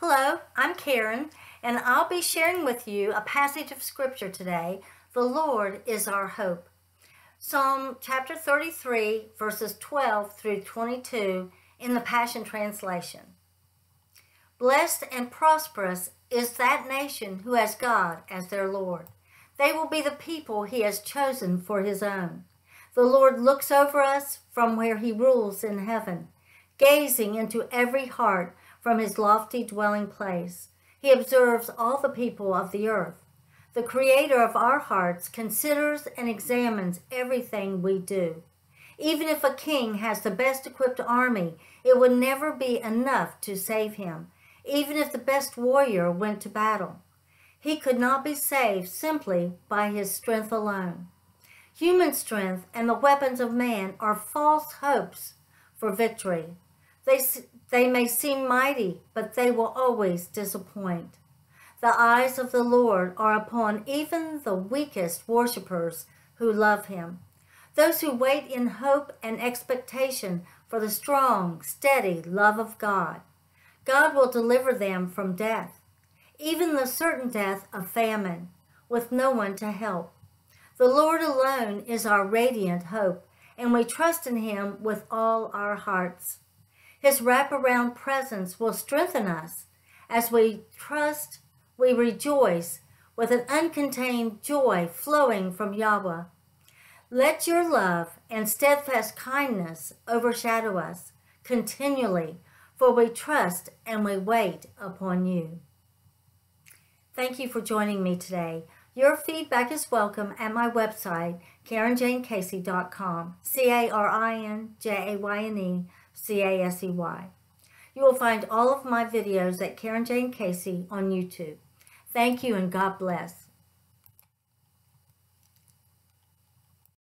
Hello, I'm Karen, and I'll be sharing with you a passage of Scripture today. The Lord is our hope. Psalm chapter 33, verses 12 through 22 in the Passion Translation. Blessed and prosperous is that nation who has God as their Lord. They will be the people he has chosen for his own. The Lord looks over us from where he rules in heaven, gazing into every heart from his lofty dwelling place. He observes all the people of the earth. The creator of our hearts considers and examines everything we do. Even if a king has the best equipped army, it would never be enough to save him, even if the best warrior went to battle. He could not be saved simply by his strength alone. Human strength and the weapons of man are false hopes for victory. They, they may seem mighty, but they will always disappoint. The eyes of the Lord are upon even the weakest worshippers who love him. Those who wait in hope and expectation for the strong, steady love of God. God will deliver them from death, even the certain death of famine, with no one to help. The Lord alone is our radiant hope, and we trust in him with all our hearts. His wraparound presence will strengthen us. As we trust, we rejoice with an uncontained joy flowing from Yahweh. Let your love and steadfast kindness overshadow us continually, for we trust and we wait upon you. Thank you for joining me today. Your feedback is welcome at my website, KarenJaneCasey.com, C-A-R-I-N-J-A-Y-N-E C-A-S-E-Y. You will find all of my videos at Karen Jane Casey on YouTube. Thank you and God bless.